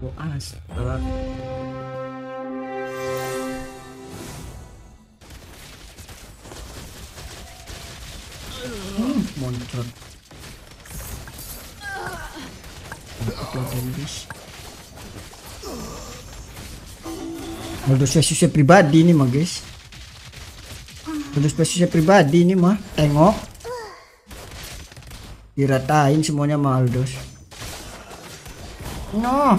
Bon, ah, ça va. lagi guys meledos saya pribadi nih mah guys meledos saya pribadi nih mah tengok diratain semuanya mah Aldos. no nah.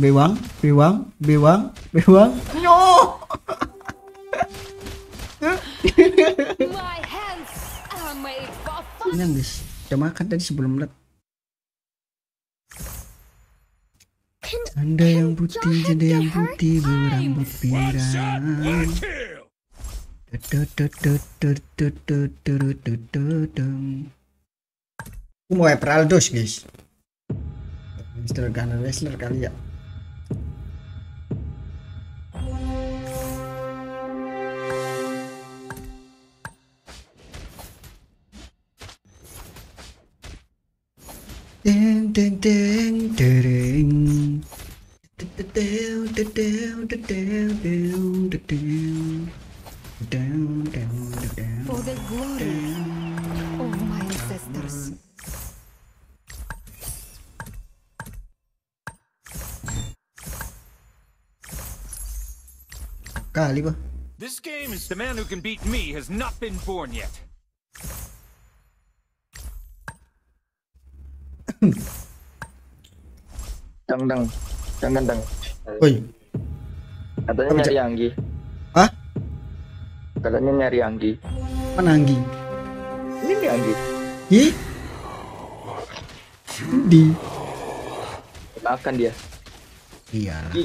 bewang bewang bewang bewang no Tenang guys, udah makan tadi sebelum lab. Anda yang putih, janda yang putih, berambut pirang. Aku mau Emeraldos guys. Mister Gunner Wrestler kali ya. For the glory of my ancestors. Kali This game is the man who can beat me has not been born yet. dang dang dang dang dang woi katanya nyari Anggi Hah? katanya nyari Anggi mana Anggi ini Anggi Hi? di makan dia iya Di.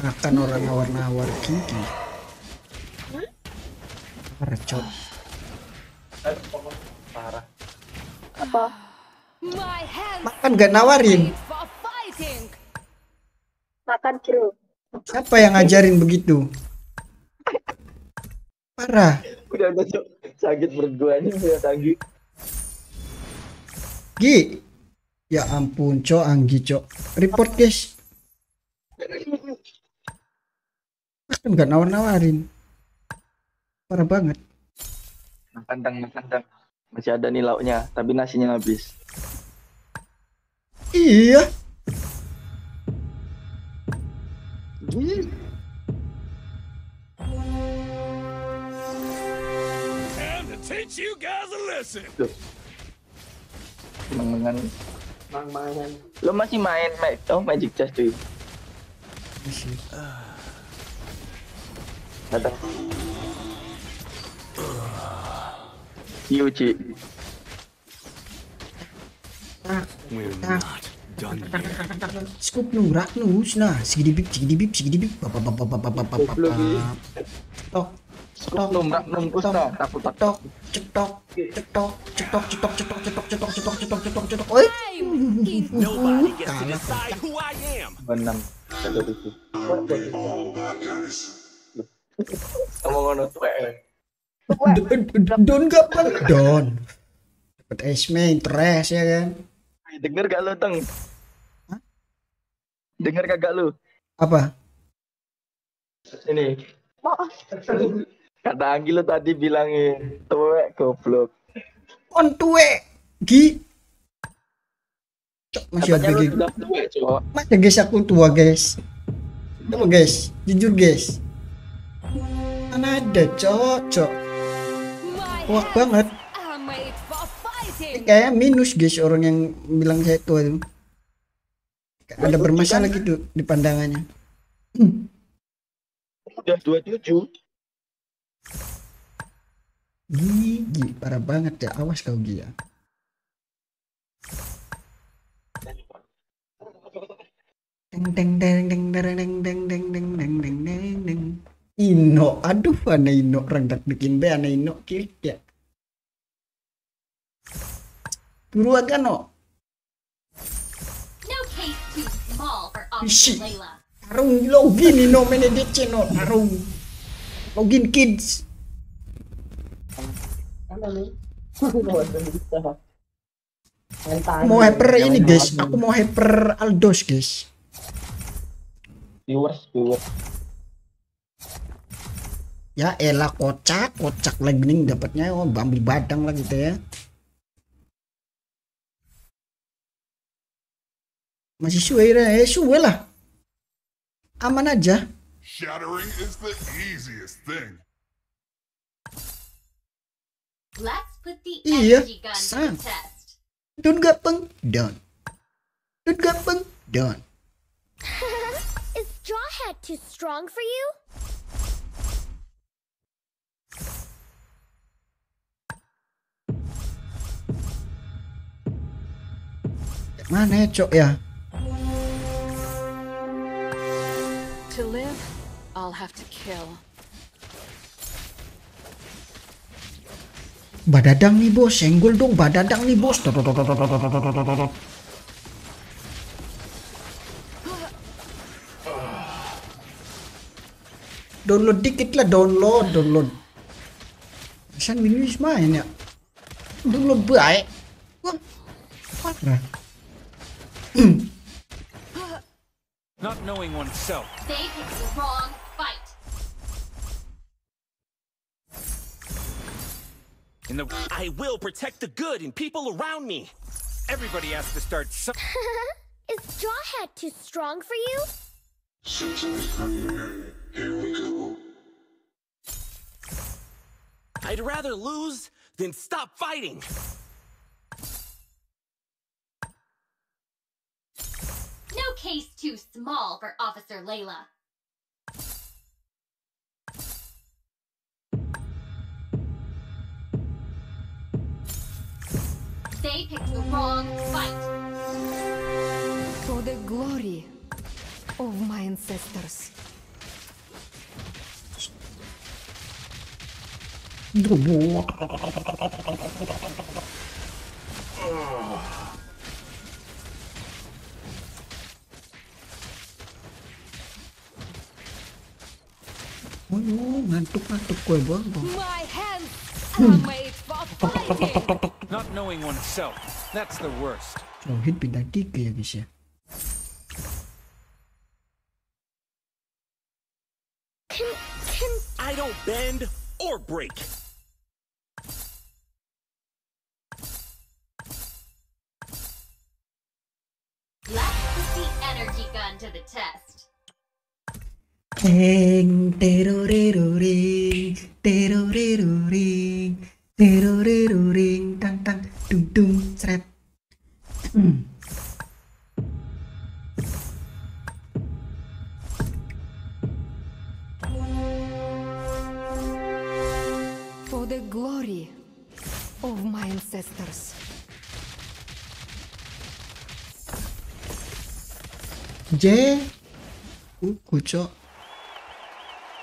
makan orang nawar-nawar gigi Mercot. Parah. Apa? Makan gak nawarin. Makan bro. Siapa yang ngajarin begitu? Parah. Udah udah cok. Sakit berdua ini ya tanggi. Gi. Ya ampun, cok Anggi, cok. Report, guys. makan nggak nawar-nawarin parah banget makan dang makan dang masih ada nih lauknya tapi nasinya habis iya Wih. teach you guys a lesson. Mang Lo masih main mag oh Magic Chess cuy. Masih. Datang. you, Nah, nu rak nu nah sigi dibip sigi dibip sigi dibip pap pap pap pap pap tok tok num rak num kusno tok cetok cetok cetok cetok cetok cetok cetok cetok cetok cetok cetok oi enam kamu ngono tuh Don gak Don. Dapat esme interest ya kan. Dengar gak lo teng? Dengar gak lo? Apa? Ini. Kata Anggi lo tadi bilangin tuwek goblok. On tuwek. Gi. Cok, masih ada gigi. Oh, masih guys aku tua guys. Tunggu guys, jujur guys. Mana ada cocok kuat banget ini kayak minus guys orang yang bilang saya tua itu ada bermasalah gitu di pandangannya Udah udah 27 gigi parah banget ya awas kau gila deng deng deng deng deng deng deng deng deng deng deng Ino, aduh ana Ino orang dak bikin be ana Ino kirik ya. Turu aga kan, no. Ishi. Tarung login Ino mene dece no tarung. Login kids. mau hyper ini guys, aku mau hyper Aldos guys. Viewers, viewers ya elah kocak kocak lagi nih dapatnya oh bambi badang lah gitu ya masih suwe ya eh suwe eh, eh lah aman aja Shattering is the easiest thing. Let's put the iya, gun sang. to test. Don't gampang, dun. Dun gampang, dun. Is straw hat too strong for you? Mana ya, cok ya? Badadang nih bos, senggol dong badadang nih bos. Download dikit lah, download, download. San Minus main ya. Download baik. Not knowing oneself. They picked the wrong fight. In the I will protect the good and people around me. Everybody has to start some. Is Straw Hat too strong for you? Here we go. I'd rather lose than stop fighting. case too small for Officer Layla. They picked the wrong fight. For the glory of my ancestors. My hands are made for fighting. Not knowing oneself, that's the worst. hit. Rohit bintang tiga ya guys ya. I don't bend or break. ring terorering terorering terorering tang tang dung dung seret. Hmm. For the glory of my ancestors. J. Uh, kucok.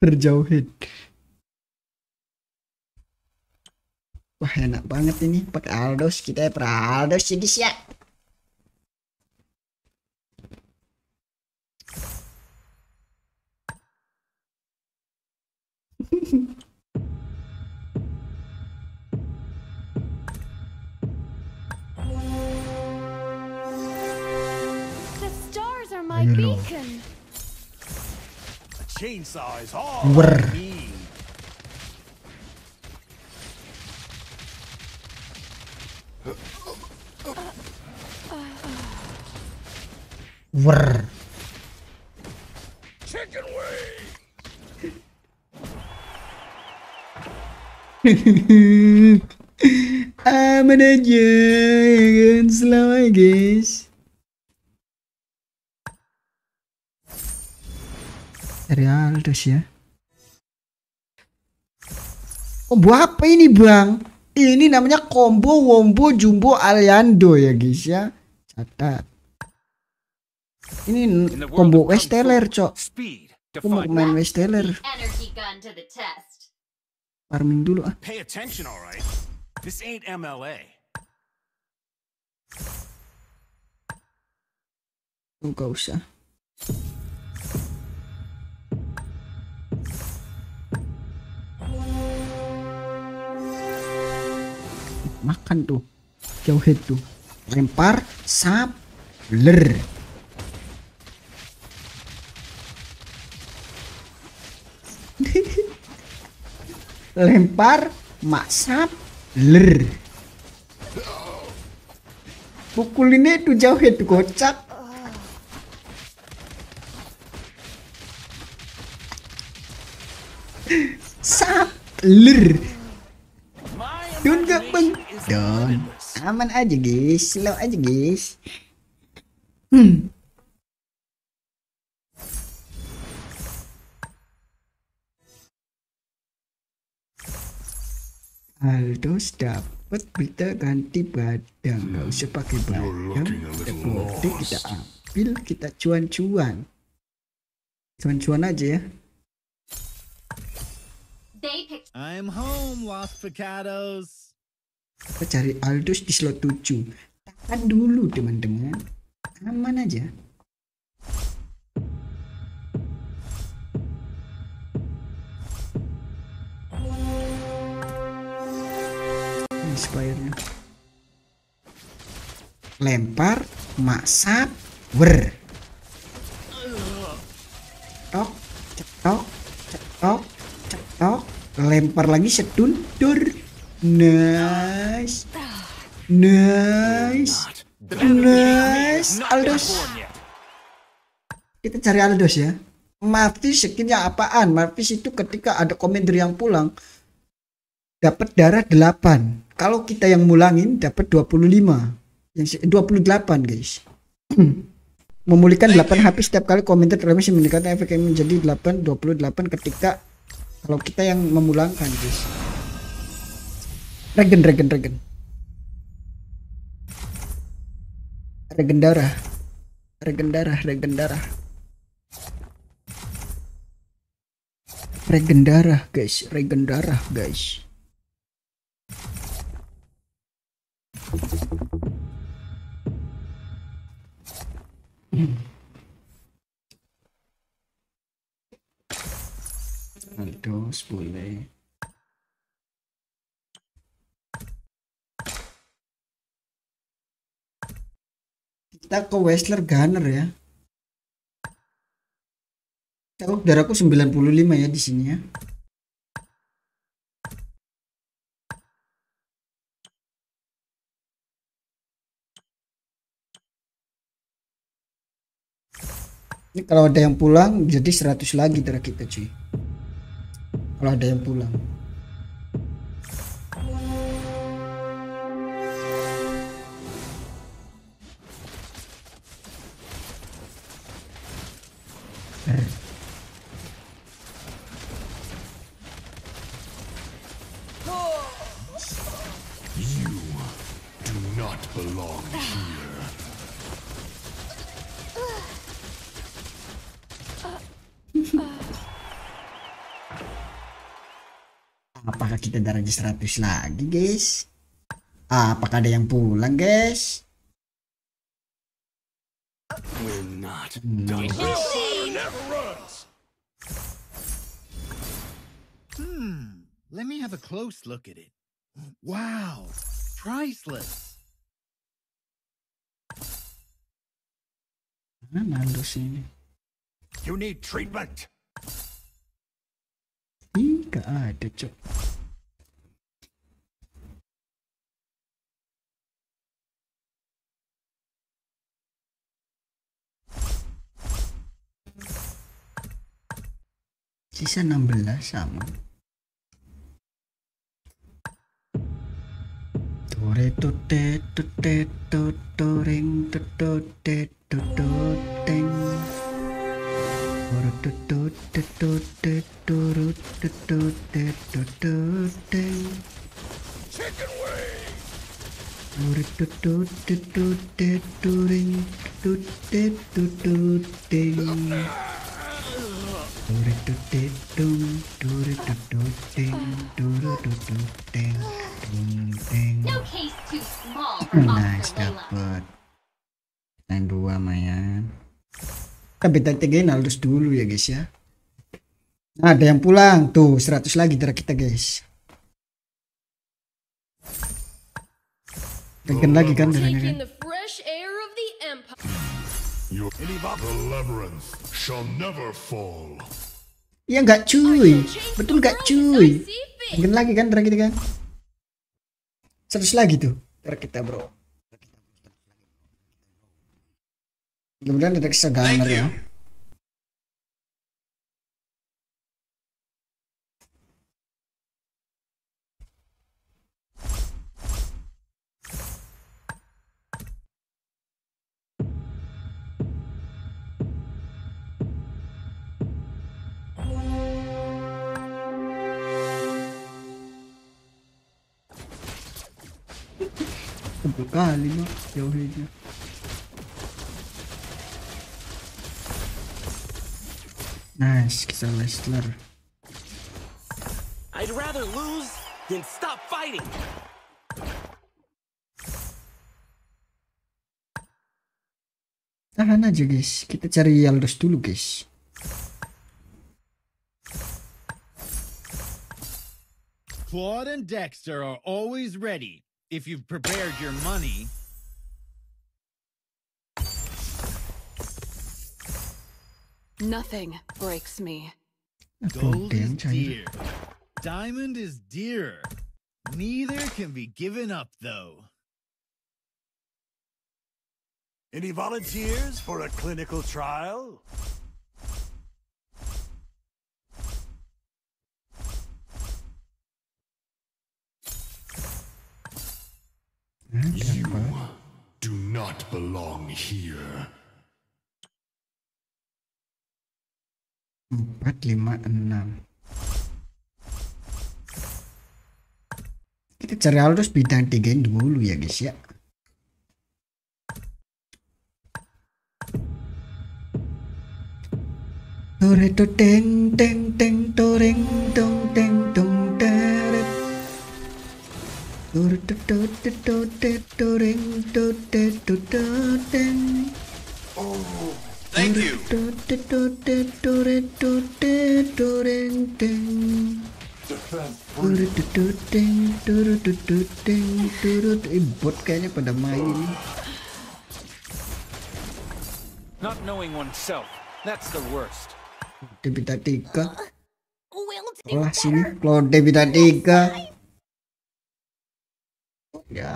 Berjauhin. wah enak banget ini pakai Aldos kita ya peraldos Aldos ya guys ya The stars are my beacon. chainsaw is all Brr. I need. Chicken wing. I'm an idiot. Slow, I guess. material terus ya Kombo apa ini bang ini namanya combo wombo jumbo aliando ya guys ya catat ini combo westeller cok aku mau main westeller. farming dulu ah This ain't MLA. Enggak usah. makan tuh jauh tuh lempar sabler lempar mak ler pukul ini tuh jauh itu kocak ler aman aja guys slow aja guys hmm. harus dapat berita ganti badan nggak hmm. usah pakai badan kita kita ambil kita cuan-cuan cuan-cuan aja ya I'm home, Waspicados apa cari Aldus di slot 7 tahan dulu teman-teman aman aja Inspirenya lempar masak wer cetok cetok cetok cetok lempar lagi sedun dur Nice. Nice. Nice. Aldos. Kita cari Aldos ya. Marvis skinnya apaan? Marvis itu ketika ada komander yang pulang dapat darah 8. Kalau kita yang mulangin dapat 25. Yang 28, guys. Memulihkan 8 HP setiap kali komentar terlebih meningkatkan efek yang menjadi 8 28 ketika kalau kita yang memulangkan, guys. Regen, regen, regen. Regen darah. Regen darah, regen darah. Regen darah, guys. Regen darah, guys. Aduh, boleh. kita ke Wesler Gunner ya kalau darahku 95 ya di sini ya Ini kalau ada yang pulang jadi 100 lagi darah kita cuy. Kalau ada yang pulang. Apakah kita darahnya 100 lagi, guys? Apakah ada yang pulang, guys? We're not hmm. done. Let me have a close look at it. Wow, priceless. I'm not losing. You need treatment. Ika ada cok. Sisa 16 sama. Ore tutte tutte tutto ring tutto te tutto ting. Ore tutto tutto te tutto tutto te tutto ting. Chicken wing. Ore tutto tutto te tutto ring tutto te tutto ting. Hmm, nice dapat yang dua mayan kan tiga harus dulu ya guys ya nah, ada yang pulang tuh 100 lagi darah kita guys pengen lagi kan darahnya kan Iya nggak cuy, oh, iya, betul nggak cuy? Mungkin lagi kan terakhir kan? terus lagi tuh terakhir kita bro. Kemudian ada deteksi ya. dua kali mah jauh hidupnya Nice, kita Leicester. I'd rather lose than stop fighting. Tahan aja guys, kita cari Yaldos dulu guys. Claude and Dexter are always ready if you've prepared your money. Nothing breaks me. Gold is dear. Diamond is dear. Neither can be given up, though. Any volunteers for a clinical trial? not belong here. 4, 5, 6 Kita cari alus bintang 3 dulu ya guys ya Tore to teng teng teng toreng dong Oh, thank you. Eh, bot kayaknya pada main ini. Not knowing oneself, that's the worst. Debita tiga. Kelas ini, kalau debita tiga ya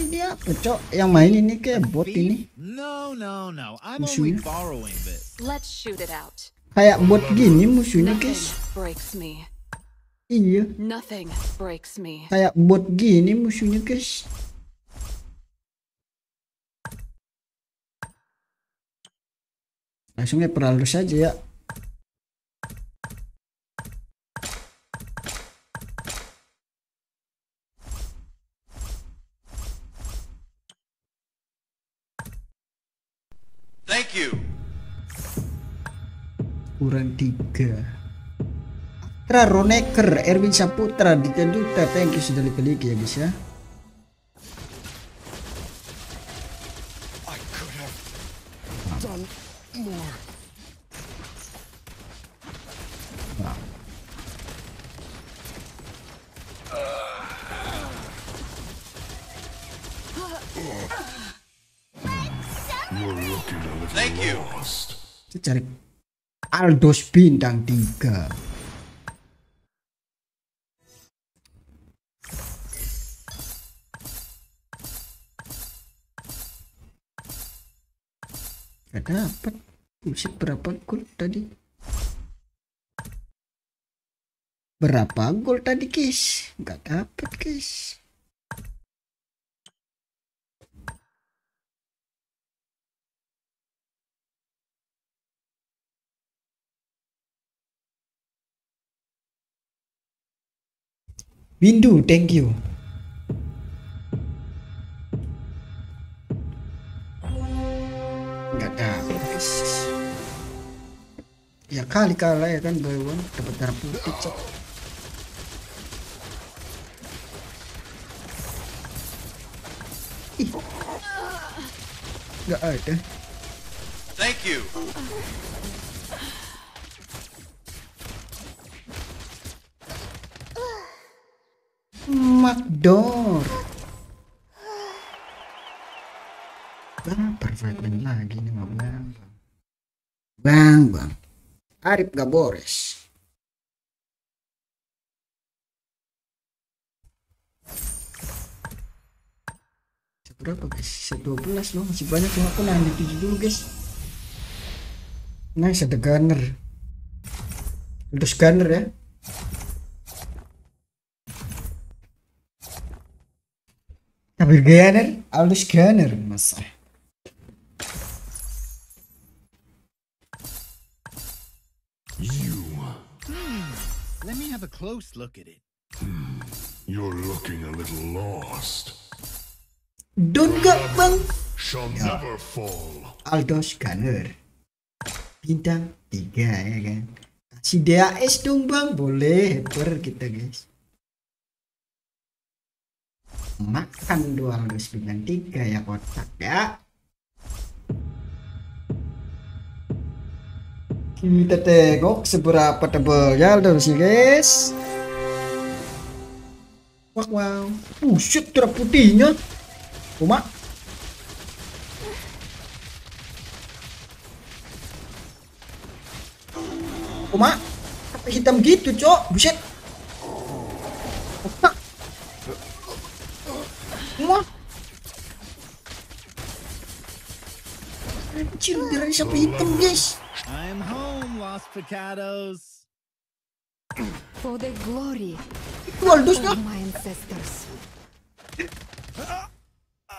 ini apa cok yang main ini kayak bot ini no no no I'm only borrowing this let's shoot it out kayak bot gini musuhnya guys iya nothing breaks me kayak bot gini musuhnya guys langsung ya peralus aja ya ukuran 3 Tra Roneker Erwin Saputra di Duta thank you sudah like ya guys ya Dos bintang 3 Gak apa? Musik berapa gol tadi? Berapa gol tadi, guys? Gak dapat, guys. Windu, thank you. Enggak tahu, guys. Ya kali kali ya kan one kan dapat darah putih cok. Enggak ada. Thank you. Makdor. perfect Franklin lagi nih mau bang. Bang, bang. Arif Gabores. Berapa guys? 12 loh, masih banyak yang aku nanya 7 dulu guys. Nice nah, ada gunner. Ludus gunner ya. Kabir جانر اولش كانر من Don't go bang. Shall ya. Aldous Bintang tiga ya kan. Kasih DAS dong bang, boleh. Haper kita guys makan 293 ya kotak ya kita tengok seberapa tebal ya terus sih guys wow wow buset uh, putihnya cuma cuma hitam gitu cok buset Anjir, udah siapa hitam, guys. I'm home, Lost Picados. For the glory. Itu Aldusnya. My ancestors.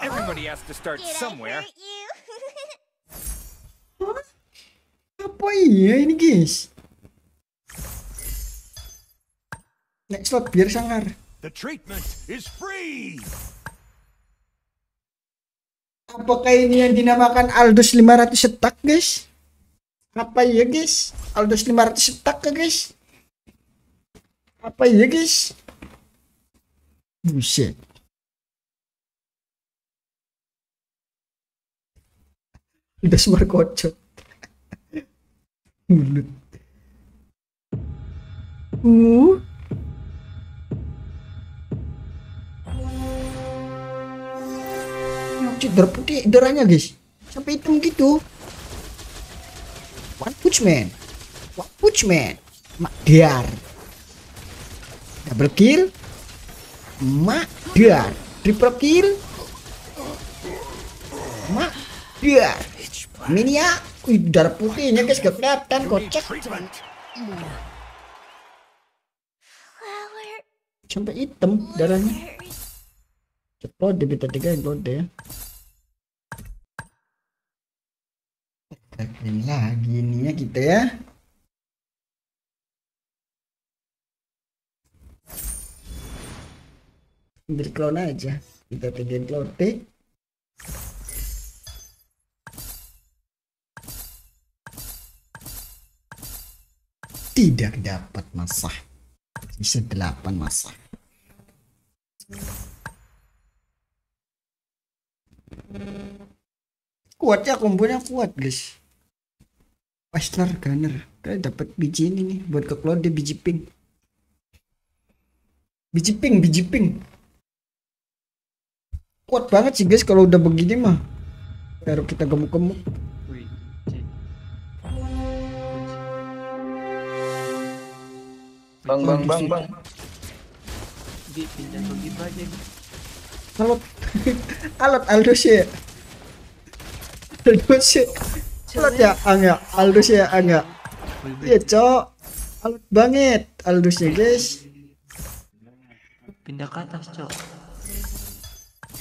Everybody has to start Did somewhere. Apa iya ini guys? Next slot biar sangar. The treatment is free. Apakah ini yang dinamakan Aldus 500 setak guys? Apa ya guys? Aldus 500 setak ya guys? Apa ya guys? Buset. Udah suar kocok. Mulut. Uh. darah putih darahnya guys sampai hitam gitu one punch man one punch man makdar double kill makdar triple kill makdar minia Wih, darah putihnya guys gak kelihatan kocak sampai hitam darahnya cepat di bita tiga implode ya Teknik lagi nih ya kita ya. Ambil clone aja. Kita tinggal clone pick. Tidak dapat masa. Bisa delapan masa. kuatnya kombonya kuat guys Westler Gunner kayak dapat biji ini nih buat ke Claude biji pink biji pink biji pink kuat banget sih guys kalau udah begini mah baru kita gemuk-gemuk bang bang bang bang Alat, alat gitu aja alot alot Alat ya, angga. Ya? Aldus ya, angga. Ya? Iya, cok. Alat banget ya guys. Pindah ke atas, cok.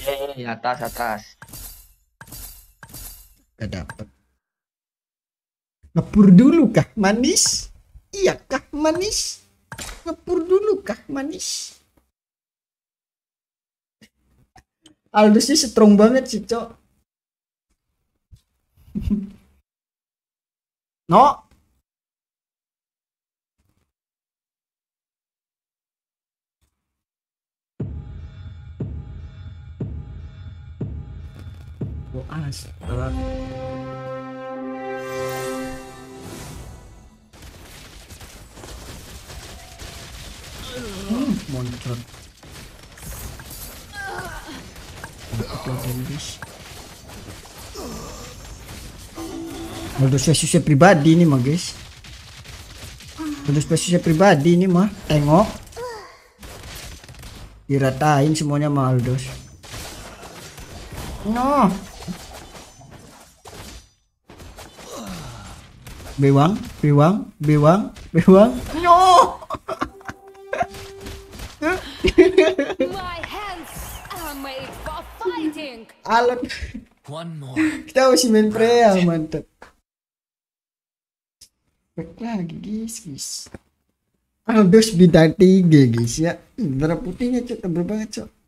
Yeay, iya, iya, atas, atas. Gak dapet. Ngepur dulu kah, manis? Iya kah, manis? Ngepur dulu kah, manis? Aldusnya strong banget sih, cok. の、もう嵐だったな。Montrat. Untuk lebih Modus versusnya pribadi nih mah guys. Modus versusnya pribadi nih mah. Tengok. Diratain semuanya mah Aldus. No. Bewang, bewang, bewang, bewang. No. Alat Kita masih main prea mantap back lagi guys guys albus bintang tiga guys ya darah putihnya cok tebal banget cok